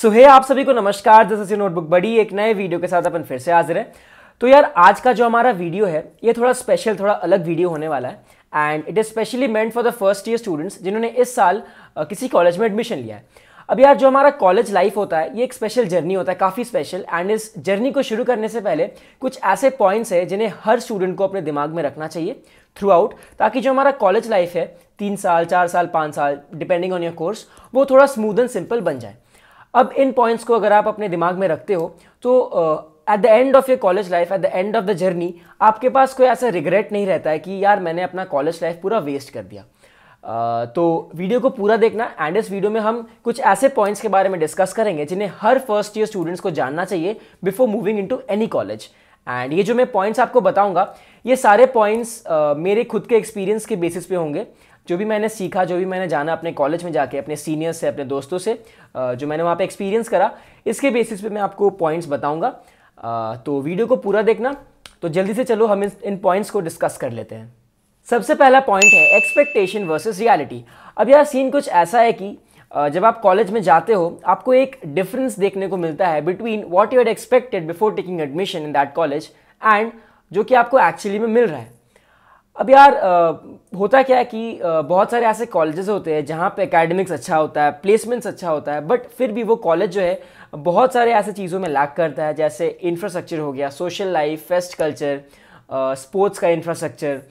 सो हे आप सभी को नमस्कार जैसे नोटबुक बड़ी एक नए वीडियो के साथ अपन फिर से हाजिर है तो यार आज का जो हमारा वीडियो है ये थोड़ा स्पेशल थोड़ा अलग वीडियो होने वाला है and it is specially meant for the first year students जिन्होंने इस साल किसी कॉलेज में एडमिशन लिया है अब यार जो हमारा कॉलेज लाइफ होता है ये एक स्पेशल जर्नी होता है काफ़ी स्पेशल एंड इस जर्नी को शुरू करने से पहले कुछ ऐसे पॉइंट्स हैं जिन्हें हर स्टूडेंट को अपने दिमाग में रखना चाहिए थ्रू आउट ताकि जो हमारा कॉलेज लाइफ है तीन साल चार साल पाँच साल डिपेंडिंग ऑन योर कोर्स वो थोड़ा स्मूथ एंड सिंपल बन जाए अब इन पॉइंट्स को अगर आप अपने दिमाग में रखते हो तो at the end of your college life at the end of the journey आपके पास कोई ऐसा रिग्रेट नहीं रहता है कि यार मैंने अपना कॉलेज लाइफ पूरा वेस्ट कर दिया uh, तो वीडियो को पूरा देखना एंड इस वीडियो में हम कुछ ऐसे पॉइंट्स के बारे में डिस्कस करेंगे जिन्हें हर फर्स्ट ईयर स्टूडेंट्स को जानना चाहिए before moving into any college and ये जो मैं पॉइंट्स आपको बताऊंगा ये सारे पॉइंट्स uh, मेरे खुद के एक्सपीरियंस के बेसिस पे होंगे जो भी मैंने सीखा जो भी मैंने जाना अपने कॉलेज में जाके अपने सीनियर्स से अपने दोस्तों से जो मैंने वहाँ पे एक्सपीरियंस करा इसके बेसिस पे मैं आपको पॉइंट्स बताऊँगा तो वीडियो को पूरा देखना तो जल्दी से चलो हम इन पॉइंट्स को डिस्कस कर लेते हैं सबसे पहला पॉइंट है एक्सपेक्टेशन वर्सेज रियलिटी अब यार सीन कुछ ऐसा है कि जब आप कॉलेज में जाते हो आपको एक डिफरेंस देखने को मिलता है between what you are expected before taking admission in that college and जो कि आपको एक्चुअली में मिल रहा है अब यार आ, होता क्या है कि आ, बहुत सारे ऐसे कॉलेजेस होते हैं जहाँ पे एकेडमिक्स अच्छा होता है प्लेसमेंट्स अच्छा होता है बट फिर भी वो कॉलेज जो है बहुत सारे ऐसे चीज़ों में लैक करता है जैसे इंफ्रास्ट्रक्चर हो गया social life fest culture sports का इंफ्रास्ट्रक्चर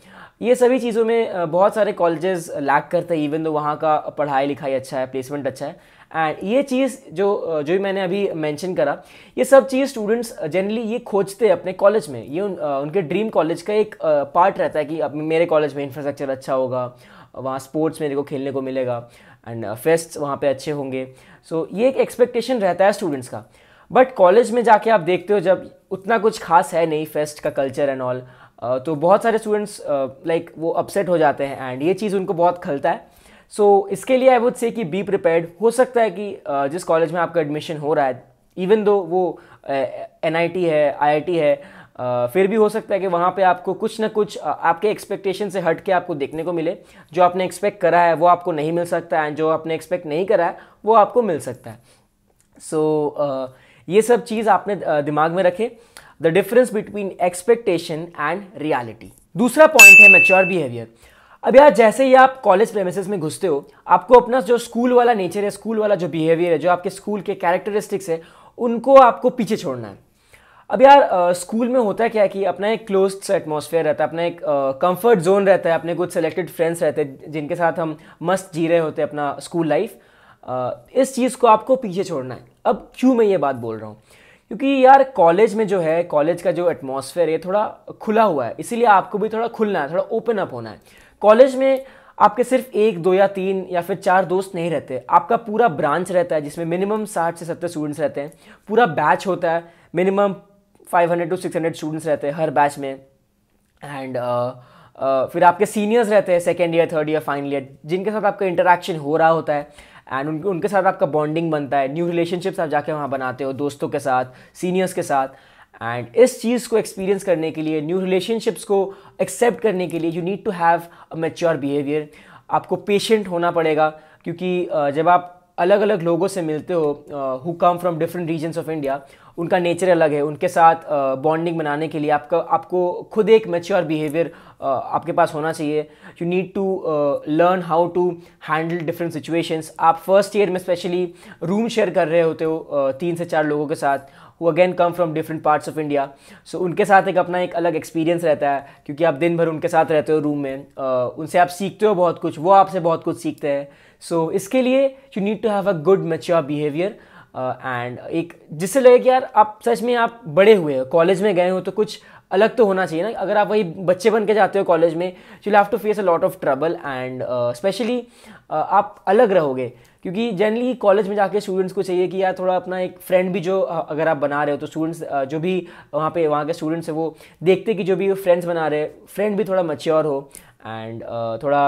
ये सभी चीज़ों में बहुत सारे कॉलेजेस लैक करते हैं इवन तो वहाँ का पढ़ाई लिखाई अच्छा है प्लेसमेंट अच्छा है एंड ये चीज़ जो जो भी मैंने अभी मेंशन करा ये सब चीज़ स्टूडेंट्स जनरली ये खोजते हैं अपने कॉलेज में ये उन, उनके ड्रीम कॉलेज का एक पार्ट रहता है कि अब मेरे कॉलेज में इंफ्रास्ट्रक्चर अच्छा होगा वहाँ स्पोर्ट्स मेरे को खेलने को मिलेगा एंड फेस्ट वहाँ पे अच्छे होंगे सो so, ये एक एक्सपेक्टेशन रहता है स्टूडेंट्स का बट कॉलेज में जाके आप देखते हो जब उतना कुछ खास है नहीं फेस्ट का कल्चर एंड ऑल तो बहुत सारे स्टूडेंट्स लाइक like, वो अपसेट हो जाते हैं एंड ये चीज़ उनको बहुत खलता है सो so, इसके लिए आई वुड से कि बी प्रिपेयर्ड हो सकता है कि जिस कॉलेज में आपका एडमिशन हो रहा है इवन दो वो एन है आई है फिर भी हो सकता है कि वहाँ पे आपको कुछ ना कुछ आपके एक्सपेक्टेशन से हट के आपको देखने को मिले जो आपने एक्सपेक्ट करा है वो आपको नहीं मिल सकता है जो आपने एक्सपेक्ट नहीं करा है वो आपको मिल सकता है सो so, ये सब चीज़ आपने दिमाग में रखें the difference between expectation and reality दूसरा पॉइंट है मेच्योर बिहेवियर अब यार जैसे ही आप कॉलेज प्रेमिसेस में घुसते हो आपको अपना जो स्कूल वाला नेचर है स्कूल वाला जो बिहेवियर है जो आपके स्कूल के कैरेक्टरिस्टिक्स है उनको आपको पीछे छोड़ना है अब यार आ, स्कूल में होता है क्या है कि अपना एक क्लोज एटमोसफेयर रहता है अपना एक कंफर्ट जोन रहता है अपने कुछ सेलेक्टेड फ्रेंड्स रहते हैं जिनके साथ हम मस्त जी रहे होते हैं अपना स्कूल लाइफ इस चीज़ को आपको पीछे छोड़ना है अब क्यों मैं ये बात बोल रहा हूँ क्योंकि यार कॉलेज में जो है कॉलेज का जो एटमोसफेयर है थोड़ा खुला हुआ है इसीलिए आपको भी थोड़ा खुलना है थोड़ा ओपन अप होना है कॉलेज में आपके सिर्फ एक दो या तीन या फिर चार दोस्त नहीं रहते आपका पूरा ब्रांच रहता है जिसमें मिनिमम साठ से सत्तर स्टूडेंट्स रहते हैं पूरा बैच होता है minimum five hundred to six hundred students रहते हैं हर बैच में एंड uh, uh, फिर आपके सीनियर्स रहते हैं second year third year final year जिनके साथ आपका इंटरेक्शन हो रहा होता है एंड उनके उनके साथ आपका बॉन्डिंग बनता है न्यू रिलेशनशिप्स आप जाके वहाँ बनाते हो दोस्तों के साथ सीनियर्स के साथ एंड इस चीज़ को एक्सपीरियंस करने के लिए न्यू रिलेशनशिप्स को एक्सेप्ट करने के लिए you need to have a mature behaviour आपको पेशेंट होना पड़ेगा क्योंकि जब आप अलग अलग लोगों से मिलते हो who come from different regions of India उनका नेचर अलग है उनके साथ बॉन्डिंग uh, बनाने के लिए आपका आपको खुद एक मेच्योर बिहेवियर uh, आपके पास होना चाहिए you need to learn how to handle different situations आप फर्स्ट ईयर में स्पेशली रूम शेयर कर रहे होते हो uh, तीन से चार लोगों के साथ वो again come from different parts of India so उनके साथ एक अपना एक अलग एक्सपीरियंस रहता है क्योंकि आप दिन भर उनके साथ रहते हो रूम में uh, उनसे आप सीखते हो बहुत कुछ वो आपसे बहुत कुछ सीखते हैं सो so, इसके लिए you need to have a good mature behaviour and एक जिससे लगे कि यार आप सच में आप बड़े हुए हो कॉलेज में गए हो तो कुछ अलग तो होना चाहिए ना अगर आप वही बच्चे बन के जाते हो कॉलेज में you have to face a lot of trouble and specially आप अलग रहोगे क्योंकि जनरली कॉलेज में जाके स्टूडेंट्स को चाहिए कि यार थोड़ा अपना एक फ्रेंड भी जो अगर आप बना रहे हो तो स्टूडेंट्स जो भी वहाँ पे वहाँ के स्टूडेंट्स हैं वो देखते कि जो भी फ्रेंड्स बना रहे फ्रेंड भी थोड़ा मच्योर हो एंड थोड़ा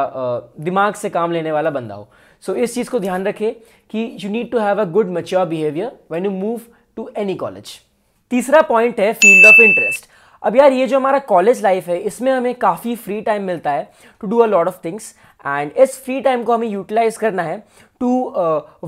दिमाग से काम लेने वाला बंदा हो सो so, इस चीज़ को ध्यान रखे कि you need to have a good mature behaviour when you move to any college तीसरा पॉइंट है फील्ड ऑफ इंटरेस्ट अब यार ये जो हमारा कॉलेज लाइफ है इसमें हमें काफ़ी फ्री टाइम मिलता है to do a lot of things and इस फ्री टाइम को हमें यूटिलाइज करना है to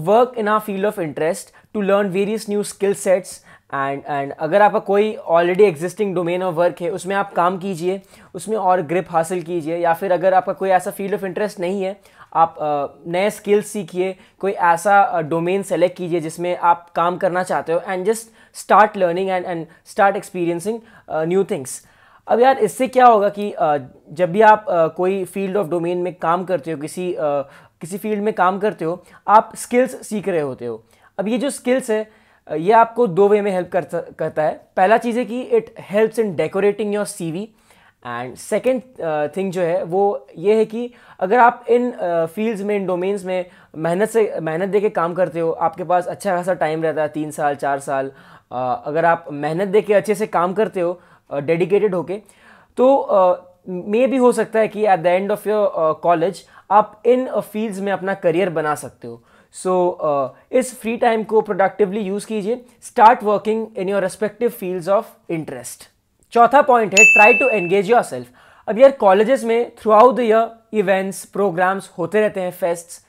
work in a field of interest to learn various new skill sets and and अगर आपका कोई already existing domain of work है उसमें आप काम कीजिए उसमें और ग्रिप हासिल कीजिए या फिर अगर आपका कोई ऐसा फील्ड ऑफ इंटरेस्ट नहीं है आप uh, नए स्किल्स सीखिए कोई ऐसा डोमेन uh, सेलेक्ट कीजिए जिसमें आप काम करना चाहते हो and just start learning and and start experiencing new things अब यार इससे क्या होगा कि जब भी आप कोई फील्ड ऑफ डोमेन में काम करते हो किसी किसी फील्ड में काम करते हो आप स्किल्स सीख रहे होते हो अब ये जो स्किल्स है ये आपको दो वे में हेल्प करता है पहला चीज़ है कि it helps in decorating your CV and second thing जो है वो ये है कि अगर आप इन फील्ड्स uh, में इन डोमेन्स में मेहनत से मेहनत दे के काम करते हो आपके पास अच्छा खासा टाइम रहता है तीन साल चार साल uh, अगर आप मेहनत दे के अच्छे से काम करते हो डेडिकेटेड होके तो मे भी हो सकता है कि at the end of your college आप इन फील्ड्स में अपना करियर बना सकते हो सो so, uh, इस फ्री टाइम को प्रोडक्टिवली यूज़ कीजिए start working in your respective fields of interest चौथा पॉइंट है try to engage yourself अब यार कॉलेजेस में throughout the year events programmes होते रहते हैं फेस्ट्स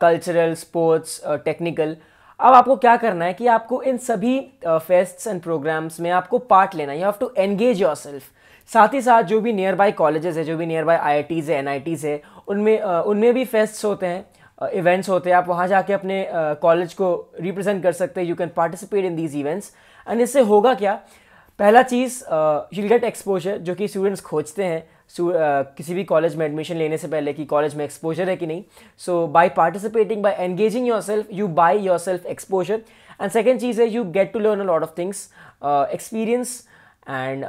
कल्चरल स्पोर्ट्स टेक्निकल अब आपको क्या करना है कि आपको इन सभी फेस्ट्स एंड प्रोग्राम्स में आपको पार्ट लेना you have to engage yourself साथ ही साथ जो भी नियर बाई कॉलेजेस है जो भी नियर बाई आई आई है एन है उनमें उनमें भी फेस्ट्स होते हैं इवेंट्स होते हैं आप वहाँ जाके अपने कॉलेज को रिप्रेजेंट कर सकते हैं you can participate in these events and इससे होगा क्या पहला चीज़ यू गेट एक्सपोजर जो कि स्टूडेंट्स खोजते हैं किसी भी कॉलेज में एडमिशन लेने से पहले कि कॉलेज में एक्सपोजर है कि नहीं so by participating by engaging yourself you by yourself exposure and second चीज़ है you get to learn a lot of things experience and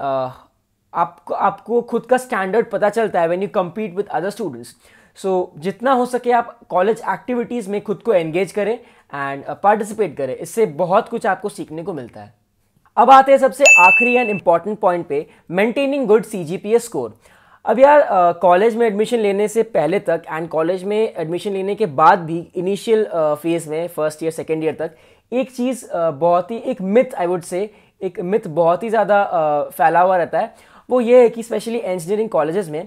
आपको आपको खुद का स्टैंडर्ड पता चलता है when you compete with other students so जितना हो सके आप कॉलेज एक्टिविटीज़ में खुद को एंगेज करें एंड पार्टिसिपेट uh, करें इससे बहुत कुछ आपको सीखने को मिलता है अब आते हैं सबसे आखिरी एंड इम्पॉर्टेंट पॉइंट पे maintaining good C G P score अब यार कॉलेज में एडमिशन लेने से पहले तक एंड कॉलेज में एडमिशन लेने के बाद भी इनिशियल फेज़ में फर्स्ट ईयर सेकेंड ईयर तक एक चीज़ बहुत ही एक मिथ आई वुड से एक मिथ बहुत ही ज़्यादा फैला हुआ रहता है वो ये है कि स्पेशली इंजीनियरिंग कॉलेजेस में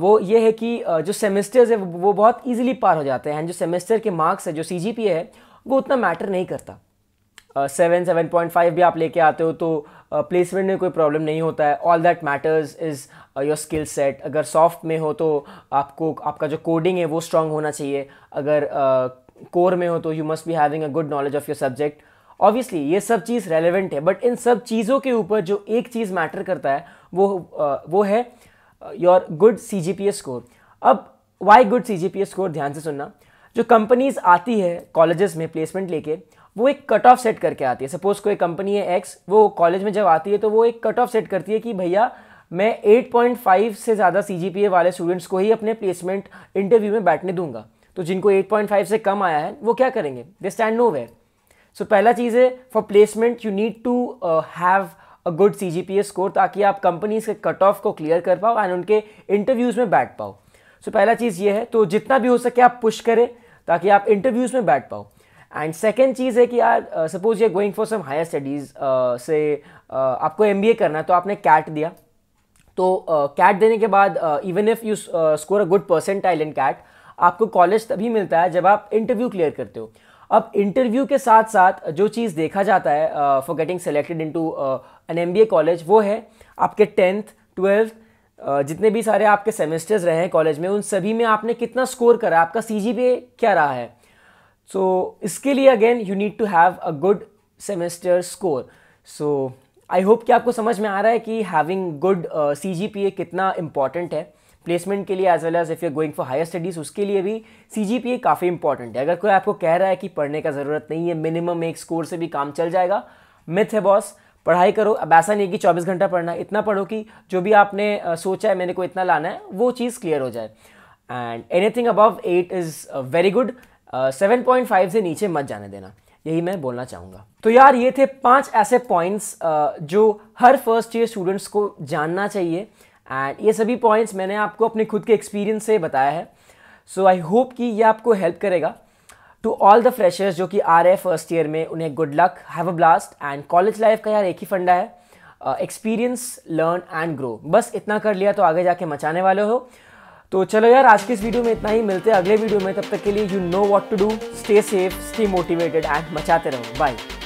वो ये है कि जो सेमेस्टर्स है वो बहुत इजीली पार हो जाते हैं एंड जो सेमेस्टर के मार्क्स है जो सी है वो उतना मैटर नहीं करता सेवन सेवन पॉइंट फाइव भी आप लेके आते हो तो प्लेसमेंट uh, में कोई प्रॉब्लम नहीं होता है all that matters is your skill set अगर सॉफ्ट में हो तो आपको आपका जो कोडिंग है वो स्ट्रांग होना चाहिए अगर कोर uh, में हो तो you must be having a good knowledge of your subject obviously ये सब चीज़ रेलिवेंट है बट इन सब चीज़ों के ऊपर जो एक चीज़ मैटर करता है वो uh, वो है your good C G P S score अब why good C G P S score ध्यान से सुनना जो कंपनीज आती है कॉलेजेस में प्लेसमेंट लेके वो एक कट ऑफ सेट करके आती है सपोज कोई कंपनी है एक्स वो कॉलेज में जब आती है तो वो एक कट ऑफ सेट करती है कि भैया मैं 8.5 से ज़्यादा सी वाले स्टूडेंट्स को ही अपने प्लेसमेंट इंटरव्यू में बैठने दूंगा तो जिनको 8.5 से कम आया है वो क्या करेंगे they stand nowhere so पहला चीज़ है for placement you need to have a good C G P A score ताकि आप कंपनीज के कट ऑफ को क्लियर कर पाओ एंड उनके इंटरव्यूज़ में बैठ पाओ सो so, पहला चीज़ ये है तो जितना भी हो सके आप पुश करें ताकि आप इंटरव्यूज़ में बैठ पाओ एंड सेकेंड चीज़ है कि यार सपोज ये going for some higher studies से uh, आपको एम करना है तो आपने कैट दिया तो कैट uh, देने के बाद even if you score a good percentile in CAT आपको कॉलेज तभी मिलता है जब आप इंटरव्यू क्लियर करते हो अब इंटरव्यू के साथ साथ जो चीज़ देखा जाता है for getting selected into an MBA college वो है आपके टेंथ ट्वेल्थ जितने भी सारे आपके सेमेस्टर्स रहे हैं कॉलेज में उन सभी में आपने कितना स्कोर करा आपका सी क्या रहा है सो so, इसके लिए again you need to have a good semester score so I hope कि आपको समझ में आ रहा है कि having good C G P A कितना इम्पॉर्टेंट है प्लेसमेंट के लिए as well as if you going for higher studies उसके लिए भी सी जी पी ए काफ़ी इंपॉर्टेंट है अगर कोई आपको कह रहा है कि पढ़ने का ज़रूरत नहीं है मिनिमम एक स्कोर से भी काम चल जाएगा मिथ है बॉस पढ़ाई करो अब ऐसा नहीं कि 24 घंटा पढ़ना इतना पढ़ो कि जो भी आपने सोचा है मैंने को इतना लाना है वो चीज़ क्लियर हो जाए and anything above eight is very good seven point five से नीचे मत जाने देना यही मैं बोलना चाहूँगा तो यार ये थे पांच ऐसे पॉइंट्स uh, जो हर फर्स्ट ईयर स्टूडेंट्स को जानना चाहिए एंड ये सभी पॉइंट्स मैंने आपको अपने खुद के एक्सपीरियंस से बताया है सो आई होप कि ये आपको हेल्प करेगा टू ऑल द फ्रेशर्स जो कि आ रहे हैं फर्स्ट ईयर में उन्हें good luck have a blast and college life का यार एक ही फंडा है एक्सपीरियंस लर्न एंड ग्रो बस इतना कर लिया तो आगे जाके मचाने वाले हो तो चलो यार आज के इस वीडियो में इतना ही मिलते हैं अगले वीडियो में तब तक के लिए you know what to do stay safe stay motivated and मचाते रहो बाय